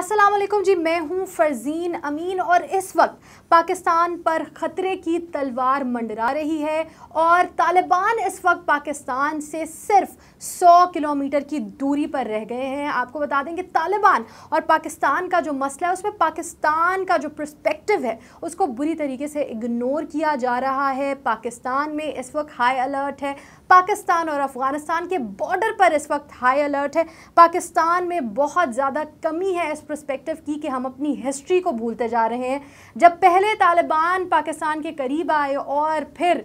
असलम जी मैं हूँ फरजीन अमीन और इस वक्त पाकिस्तान पर ख़तरे की तलवार मंडरा रही है और तालिबान इस वक्त पाकिस्तान से सिर्फ 100 किलोमीटर की दूरी पर रह गए हैं आपको बता दें कि तालिबान और पाकिस्तान का जो मसला है उसमें पाकिस्तान का जो प्रस्पेक्टिव है उसको बुरी तरीके से इग्नोर किया जा रहा है पाकिस्तान में इस वक्त हाई अलर्ट है पाकिस्तान और अफ़गानिस्तान के बॉर्डर पर इस वक्त हाई अलर्ट है पाकिस्तान में बहुत ज़्यादा कमी है इस प्रस्पेक्टिव की कि हम अपनी हिस्ट्री को भूलते जा रहे हैं जब पहले तालिबान पाकिस्तान के करीब आए और फिर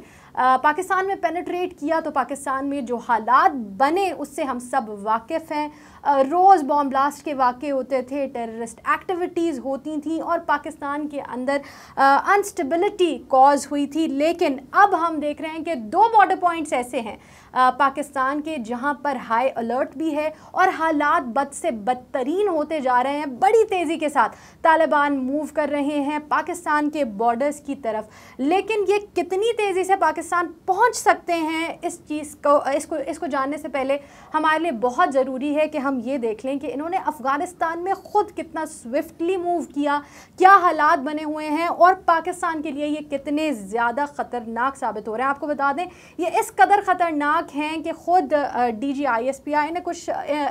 पाकिस्तान में पेनिट्रेट किया तो पाकिस्तान में जो हालात बने उससे हम सब वाकिफ़ हैं रोज़ बॉम ब्लास्ट के वाक़े होते थे टेररिस्ट एक्टिविटीज़ होती थी और पाकिस्तान के अंदर अनस्टेबिलिटी कॉज हुई थी लेकिन अब हम देख रहे हैं कि दो बॉर्डर पॉइंट्स ऐसे हैं पाकिस्तान के जहाँ पर हाई अलर्ट भी है और हालात बद से बदतरीन होते जा रहे हैं बड़ी तेज़ी के साथ तालिबान मूव कर रहे हैं पाकिस्तान के बॉर्डर्स की तरफ लेकिन ये कितनी तेज़ी से पाकिस्तान पहुँच सकते हैं इस चीज़ को इसको इसको जानने से पहले हमारे लिए बहुत ज़रूरी है कि हम हम ये देख लें कि इन्होंने अफ़गानिस्तान में ख़ुद कितना स्विफ्टली मूव किया क्या हालात बने हुए हैं और पाकिस्तान के लिए ये कितने ज़्यादा ख़तरनाक साबित हो रहे हैं आपको बता दें ये इस कदर ख़तरनाक हैं कि ख़ुद D G I S P I ने कुछ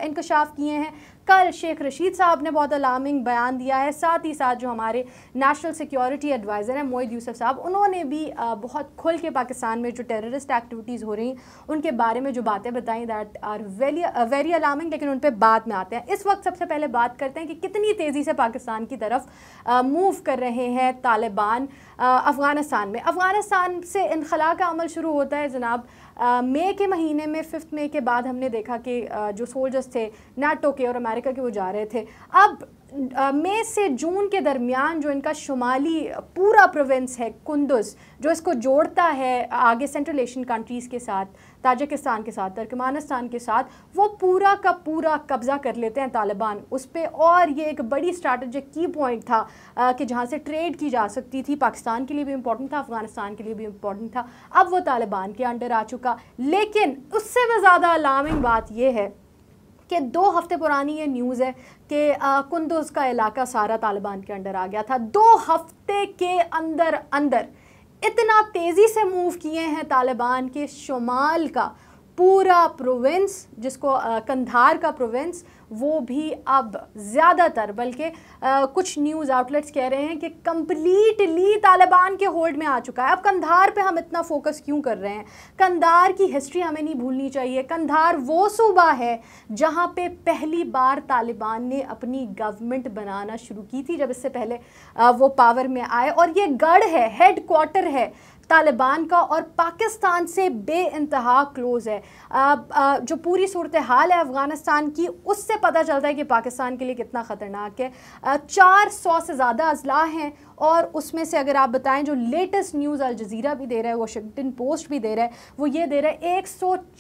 इंकशाफ किए हैं कल शेख रशीद साहब ने बहुत अलार्मिंग बयान दिया है साथ ही साथ जो हमारे नेशनल सिक्योरिटी एडवाइज़र हैं मोहित यूसफ साहब उन्होंने भी बहुत खुल के पाकिस्तान में जो टेररिस्ट एक्टिविटीज़ हो रही उनके बारे में जो बातें बताई that are very very alarming लेकिन उन पर बाद में आते हैं इस वक्त सबसे पहले बात करते हैं कि कितनी तेज़ी से पाकिस्तान की तरफ मूव कर रहे हैं तालिबान अफ़गानिस्तान में अफ़गानिस्तान से इनखला का अमल शुरू होता है जनाब मई के महीने में फिफ्थ मई के बाद हमने देखा कि जो सोल्जर्स थे नाटो के और अमेरिका के वो जा रहे थे अब मई से जून के दरमियान जो इनका शुमाली पूरा प्रोविंस है कुंदस जो इसको जोड़ता है आगे सेंट्रल एशियन कंट्रीज़ के साथ ताजिकिस्तान के साथ तर्कमानिस्तान के साथ वो पूरा का पूरा कब्ज़ा कर लेते हैं तालिबान उस पर और ये एक बड़ी स्ट्रैटेजिक की पॉइंट था आ, कि जहाँ से ट्रेड की जा सकती थी पाकिस्तान के लिए भी इम्पोर्टेंट था अफगानिस्तान के लिए भी इम्पोर्टेंट था अब वो तालिबान के अंडर आ चुका लेकिन उससे भी ज़्यादा अलार्मिंग बात यह है कि दो हफ्ते पुरानी ये न्यूज़ है कि कुंदुज का इलाका सारा तालिबान के अंडर आ गया था दो हफ्ते के अंदर अंदर इतना तेज़ी से मूव किए हैं तालिबान के शुमाल का पूरा प्रोविंस जिसको कंधार का प्रोविंस वो भी अब ज़्यादातर बल्कि कुछ न्यूज़ आउटलेट्स कह रहे हैं कि कम्प्लीटली तालिबान के होल्ड में आ चुका है अब कंधार पे हम इतना फोकस क्यों कर रहे हैं कंधार की हिस्ट्री हमें नहीं भूलनी चाहिए कंधार वो सूबा है जहाँ पे पहली बार तालिबान ने अपनी गवर्नमेंट बनाना शुरू की थी जब इससे पहले वो पावर में आए और ये गढ़ है हेड क्वार्टर है तालिबान का और पाकिस्तान से बे इंतहा क्लोज़ है आ, आ, जो पूरी सूरत हाल है अफ़गानिस्तान की उससे पता चलता है कि पाकिस्तान के लिए कितना ख़तरनाक है चार सौ से ज़्यादा अजला हैं और उसमें से अगर आप बताएं जो लेटेस्ट न्यूज़ अल जजीरा भी दे रहा है वाशिंगटन पोस्ट भी दे रहा है वो ये दे रहा है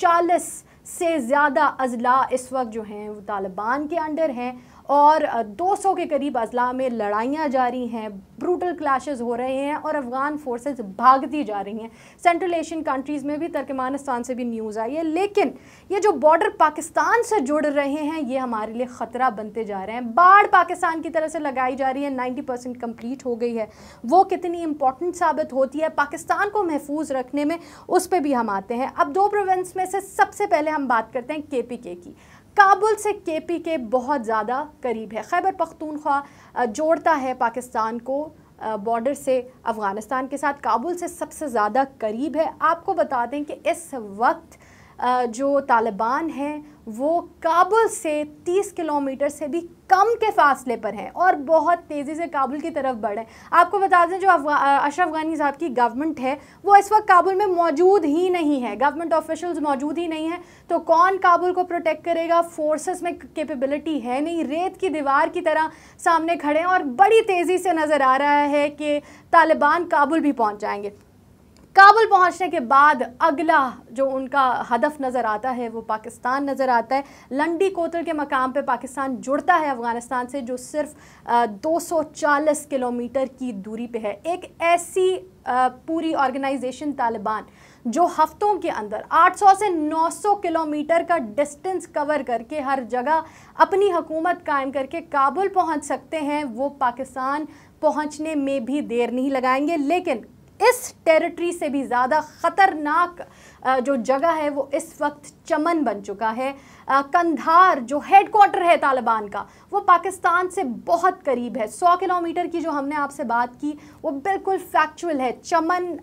चालीस से ज़्यादा अजला इस वक्त जो हैं वो तालिबान के अंडर हैं और 200 के करीब अजला में लड़ाइयाँ जारी हैं ब्रूटल क्लाशेज़ हो रहे हैं और अफ़गान फोर्सेज भागती जा रही हैं सेंट्रल एशियन कंट्रीज़ में भी तर्कमानिस्तान से भी न्यूज़ आई है लेकिन ये जो बॉर्डर पाकिस्तान से जुड़ रहे हैं ये हमारे लिए ख़तरा बनते जा रहे हैं बाढ़ पाकिस्तान की तरफ से लगाई जा रही है नाइन्टी परसेंट कम्प्लीट हो गई है वो कितनी इंपॉर्टेंट साबित होती है पाकिस्तान को महफूज रखने में उस पर भी हम आते हैं अब दो प्रोविंस में से सबसे पहले हम बात करते हैं के पी के की काबुल से केपी के बहुत ज़्यादा करीब है खैबर पख्तूनख्वा जोड़ता है पाकिस्तान को बॉर्डर से अफ़गानिस्तान के साथ काबुल से सबसे ज़्यादा करीब है आपको बता दें कि इस वक्त जो तालिबान हैं वो काबुल से 30 किलोमीटर से भी कम के फासले पर है और बहुत तेज़ी से काबुल की तरफ बढ़े आपको बता दें जो अशरफ गानी साहब की गवर्नमेंट है वो इस वक्त काबुल में मौजूद ही नहीं है गवर्नमेंट ऑफिशल्स मौजूद ही नहीं है तो कौन काबुल को प्रोटेक्ट करेगा फोर्सेस में कैपेबिलिटी है नहीं रेत की दीवार की तरह सामने खड़े हैं और बड़ी तेज़ी से नज़र आ रहा है कि तालिबान काबुल भी पहुँच जाएंगे काबुल पहुंचने के बाद अगला जो उनका हदफ नज़र आता है वो पाकिस्तान नज़र आता है लंडी कोतर के मकाम पे पाकिस्तान जुड़ता है अफ़गानिस्तान से जो सिर्फ 240 किलोमीटर की दूरी पे है एक ऐसी पूरी ऑर्गेनाइजेशन तालिबान जो हफ्तों के अंदर 800 से 900 किलोमीटर का डिस्टेंस कवर करके हर जगह अपनी हुकूमत कायम करके काबुल पहुँच सकते हैं वो पाकिस्तान पहुंचने में भी देर नहीं लगाएंगे लेकिन इस टेरिटरी से भी ज़्यादा ख़तरनाक जो जगह है वो इस वक्त चमन बन चुका है कंधार जो हेड क्वार्टर है तालिबान का वो पाकिस्तान से बहुत करीब है सौ किलोमीटर की जो हमने आपसे बात की वो बिल्कुल फैक्चुअल है चमन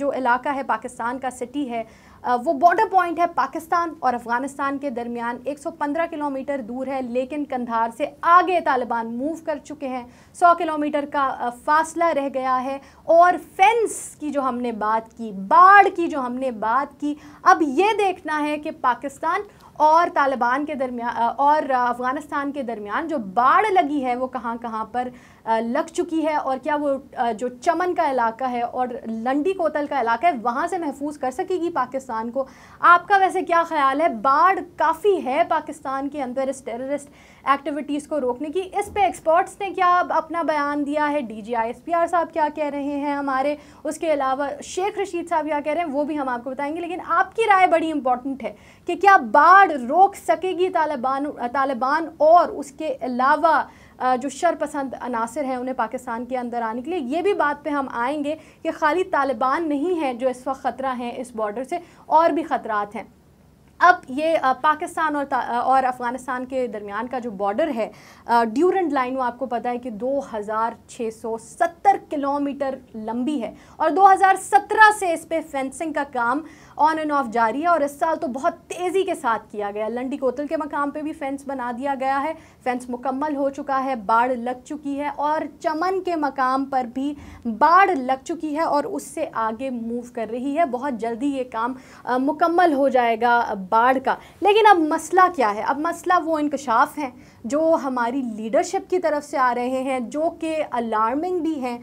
जो इलाका है पाकिस्तान का सिटी है वो बॉर्डर पॉइंट है पाकिस्तान और अफ़गानिस्तान के दरमियान 115 किलोमीटर दूर है लेकिन कंधार से आगे तालिबान मूव कर चुके हैं 100 किलोमीटर का फासला रह गया है और फेंस की जो हमने बात की बाढ़ की जो हमने बात की अब ये देखना है कि पाकिस्तान और तालिबान के दरमियान और अफ़गानिस्तान के दरमियान जो बाढ़ लगी है वो कहाँ कहाँ पर लग चुकी है और क्या वो जो चमन का इलाका है और लंडी कोतल का इलाका है वहाँ से महफूज कर सकेगी पाकिस्तान को आपका वैसे क्या ख्याल है बाढ़ काफ़ी है पाकिस्तान के अंदर इस टेररिस्ट एक्टिविटीज़ को रोकने की इस पे एक्सपर्ट्स ने क्या अपना बयान दिया है डी जी साहब क्या कह रहे हैं हमारे उसके अलावा शेख रशीद साहब क्या कह रहे हैं वो भी हम आपको बताएंगे लेकिन आपकी राय बड़ी इंपॉर्टेंट है कि क्या बाढ़ रोक सकेगी तालिबान तालिबान और उसके अलावा जो शरपसंद अनासर हैं उन्हें पाकिस्तान के अंदर आने के लिए ये भी बात पे हम आएंगे कि खाली तालिबान नहीं हैं जो इस वक्त ख़तरा हैं इस बॉर्डर से और भी ख़तरा हैं अब ये पाकिस्तान और और अफ़गानिस्तान के दरमियान का जो बॉर्डर है ड्यूरेंट लाइन वो आपको पता है कि 2670 किलोमीटर लंबी है और 2017 से इस पर फेंसिंग का काम ऑन एंड ऑफ जारी है और इस साल तो बहुत तेज़ी के साथ किया गया लंडी कोतल के मकाम पे भी फेंस बना दिया गया है फेंस मुकम्मल हो चुका है बाढ़ लग चुकी है और चमन के मकाम पर भी बाढ़ लग चुकी है और उससे आगे मूव कर रही है बहुत जल्दी ये काम मुकम्मल हो जाएगा बाढ़ का लेकिन अब मसला क्या है अब मसला वो इंकशाफ हैं जो हमारी लीडरशिप की तरफ से आ रहे हैं जो कि अलार्मिंग भी हैं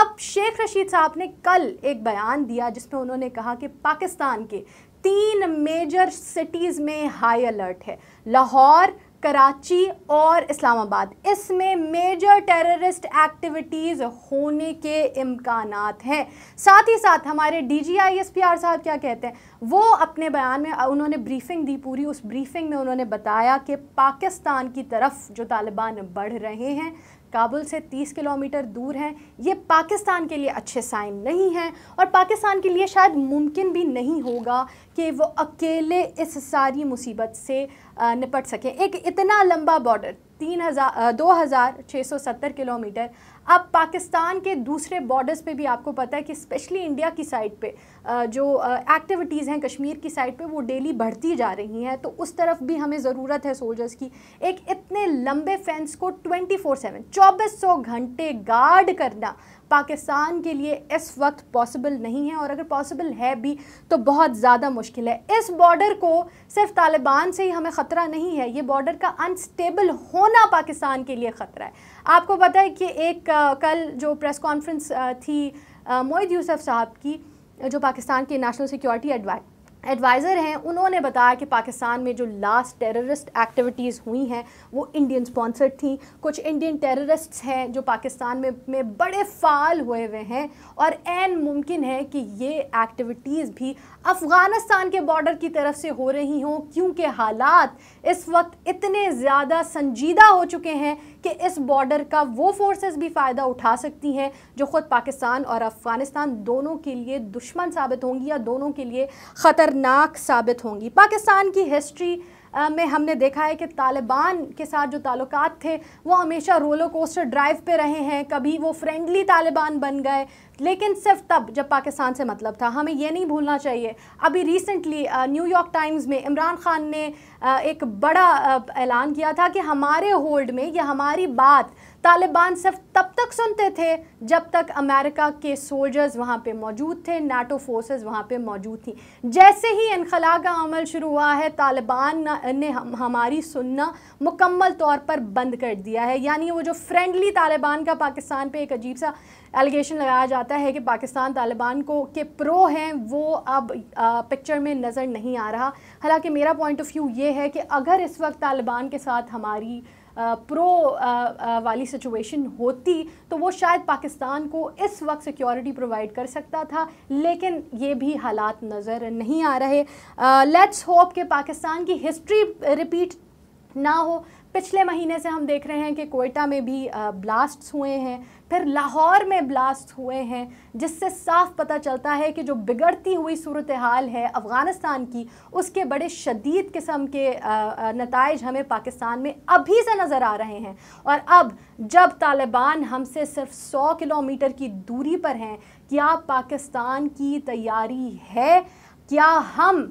अब शेख रशीद साहब ने कल एक बयान दिया जिसमें उन्होंने कहा कि पाकिस्तान के तीन मेजर सिटीज़ में हाई अलर्ट है लाहौर कराची और इस्लामाबाद इसमें मेजर टेररिस्ट एक्टिविटीज़ होने के इम्कान हैं साथ ही साथ हमारे D G I S P R साहब क्या कहते हैं वो अपने बयान में उन्होंने ब्रीफिंग दी पूरी उस ब्रीफिंग में उन्होंने बताया कि पाकिस्तान की तरफ जो तालिबान बढ़ रहे हैं काबुल से 30 किलोमीटर दूर हैं ये पाकिस्तान के लिए अच्छे साइन नहीं हैं और पाकिस्तान के लिए शायद मुमकिन भी नहीं होगा कि वो अकेले इस सारी मुसीबत से निपट सकें एक इतना लंबा बॉर्डर तीन हज़ार दो हज़ार छः सौ सत्तर किलोमीटर अब पाकिस्तान के दूसरे बॉर्डर्स पे भी आपको पता है कि स्पेशली इंडिया की साइड पे जो एक्टिविटीज़ हैं कश्मीर की साइड पे वो डेली बढ़ती जा रही हैं तो उस तरफ भी हमें ज़रूरत है सोल्जर्स की एक इतने लंबे फेंस को ट्वेंटी फोर सेवन चौबीस सौ घंटे गार्ड करना पाकिस्तान के लिए इस वक्त पॉसिबल नहीं है और अगर पॉसिबल है भी तो बहुत ज़्यादा मुश्किल है इस बॉर्डर को सिर्फ तालिबान से ही हमें ख़तरा नहीं है ये बॉर्डर का अनस्टेबल होना पाकिस्तान के लिए ख़तरा है आपको पता है कि एक कल जो प्रेस कॉन्फ्रेंस थी मोहित यूसफ साहब की जो पाकिस्तान के नेशनल सिक्योरिटी एडवाइज एडवाइज़र हैं उन्होंने बताया कि पाकिस्तान में जो लास्ट टेररिस्ट एक्टिविटीज़ हुई हैं वो इंडियन स्पॉन्सर्ड थी कुछ इंडियन टेररिस्ट्स हैं जो पाकिस्तान में में बड़े फाल हुए हुए हैं और एन मुमकिन है कि ये एक्टिविटीज़ भी अफ़गानिस्तान के बॉर्डर की तरफ से हो रही हों क्योंकि हालात इस वक्त इतने ज़्यादा संजीदा हो चुके हैं कि इस बॉर्डर का वो फोर्सेस भी फ़ायदा उठा सकती हैं जो ख़ुद पाकिस्तान और अफ़गानिस्तान दोनों के लिए दुश्मन साबित होंगी या दोनों के लिए ख़तर ख़तरनाक साबित होंगी पाकिस्तान की हिस्ट्री में हमने देखा है कि तालिबान के साथ जो ताल्लुक थे वो हमेशा रोलो कोस्टर ड्राइव पे रहे हैं कभी वो फ्रेंडली तालिबान बन गए लेकिन सिर्फ तब जब पाकिस्तान से मतलब था हमें ये नहीं भूलना चाहिए अभी रिसेंटली न्यूयॉर्क टाइम्स में इमरान खान ने एक बड़ा ऐलान किया था कि हमारे होल्ड में या हमारी बात तालिबान सिर्फ तब तक सुनते थे जब तक अमेरिका के सोल्जर्स वहाँ पे मौजूद थे नाटो फोर्सेस वहाँ पे मौजूद थी जैसे ही इनखला का अमल शुरू हुआ है तालिबान ने हम हमारी सुनना मुकम्मल तौर पर बंद कर दिया है यानी वो जो फ्रेंडली तालिबान का पाकिस्तान पे एक अजीब सा एलिगेशन लगाया जाता है कि पाकिस्तान तालिबान को के प्रो हैं वो अब आ, पिक्चर में नज़र नहीं आ रहा हालांकि मेरा पॉइंट ऑफ व्यू ये है कि अगर इस वक्त तालिबान के साथ हमारी प्रो वाली सिचुएशन होती तो वो शायद पाकिस्तान को इस वक्त सिक्योरिटी प्रोवाइड कर सकता था लेकिन ये भी हालात नज़र नहीं आ रहे लेट्स होप कि पाकिस्तान की हिस्ट्री रिपीट ना हो पिछले महीने से हम देख रहे हैं कि कोयटा में भी ब्लास्ट्स हुए हैं फिर लाहौर में ब्लास्ट हुए हैं जिससे साफ पता चलता है कि जो बिगड़ती हुई सूरत हाल है अफ़गानिस्तान की उसके बड़े शदीद किस्म के नतज हमें पाकिस्तान में अभी से नज़र आ रहे हैं और अब जब तालिबान हमसे सिर्फ सौ किलोमीटर की दूरी पर हैं क्या पाकिस्तान की तैयारी है क्या हम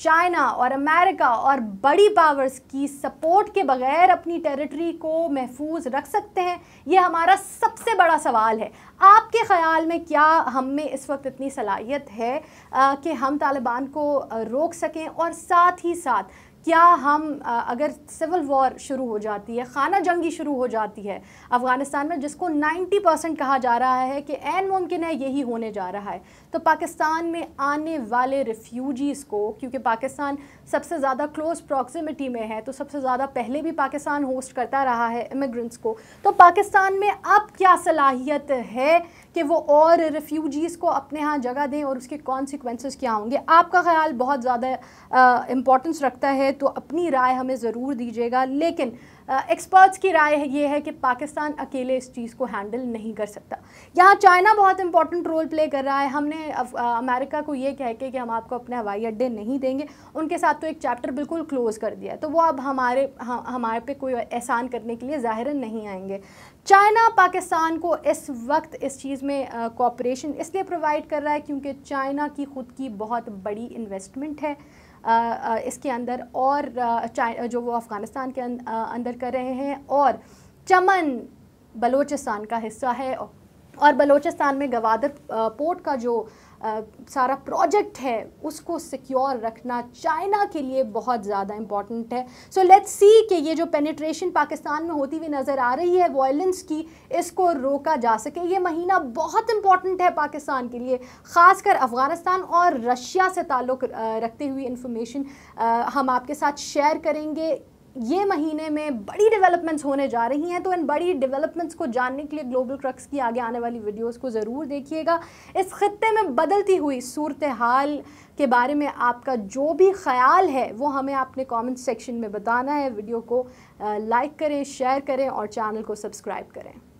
चाइना और अमेरिका और बड़ी पावर्स की सपोर्ट के बगैर अपनी टेरिटरी को महफूज रख सकते हैं ये हमारा सबसे बड़ा सवाल है आपके ख्याल में क्या हम में इस वक्त इतनी सलाहियत है कि हम तालिबान को रोक सकें और साथ ही साथ क्या हम अगर सिविल वॉर शुरू हो जाती है खाना जंगी शुरू हो जाती है अफ़गानिस्तान में जिसको 90 परसेंट कहा जा रहा है कि एन मुमकिन है यही होने जा रहा है तो पाकिस्तान में आने वाले रिफ्यूजीज़ को क्योंकि पाकिस्तान सबसे ज़्यादा क्लोज प्रॉक्सिमिटी में है तो सबसे ज़्यादा पहले भी पाकिस्तान होस्ट करता रहा है इमिग्रेंट्स को तो पाकिस्तान में अब क्या सलाहियत है कि वो और रेफ्यूजीज़ को अपने यहाँ जगह दें और उसके कॉन्सिक्वेंसेस क्या होंगे आपका ख्याल बहुत ज़्यादा इम्पोर्टेंस रखता है तो अपनी राय हमें ज़रूर दीजिएगा लेकिन एक्सपर्ट्स की राय ये है कि पाकिस्तान अकेले इस चीज़ को हैंडल नहीं कर सकता यहाँ चाइना बहुत इंपॉर्टेंट रोल प्ले कर रहा है हमने अमेरिका को ये कह के कि हम आपको अपने हवाई अड्डे नहीं देंगे उनके साथ तो एक चैप्टर बिल्कुल क्लोज़ कर दिया तो वो अब हमारे हम, हमारे पे कोई एहसान करने के लिए ज़ाहिर नहीं आएंगे चाइना पाकिस्तान को इस वक्त इस चीज़ में कॉपरेशन इसलिए प्रोवाइड कर रहा है क्योंकि चाइना की खुद की बहुत बड़ी इन्वेस्टमेंट है इसके अंदर और जो वो अफ़गानिस्तान के अं, अंदर कर रहे हैं और चमन बलूचिस्तान का हिस्सा है और बलूचिस्तान में गवादर पोर्ट का जो सारा प्रोजेक्ट है उसको सिक्योर रखना चाइना के लिए बहुत ज़्यादा इम्पॉर्टेंट है सो लेट्स सी कि ये जो पेनिट्रेशन पाकिस्तान में होती हुई नज़र आ रही है वॉयलेंस की इसको रोका जा सके ये महीना बहुत इम्पॉर्टेंट है पाकिस्तान के लिए ख़ासकर अफ़गानिस्तान और रशिया से ताल्लुक़ रखते हुए इन्फॉर्मेशन हम आपके साथ शेयर करेंगे ये महीने में बड़ी डेवलपमेंट्स होने जा रही हैं तो इन बड़ी डेवलपमेंट्स को जानने के लिए ग्लोबल क्रक्स की आगे आने वाली वीडियोस को ज़रूर देखिएगा इस ख़त्े में बदलती हुई सूरत हाल के बारे में आपका जो भी ख्याल है वो हमें आपने कमेंट सेक्शन में बताना है वीडियो को लाइक करें शेयर करें और चैनल को सब्सक्राइब करें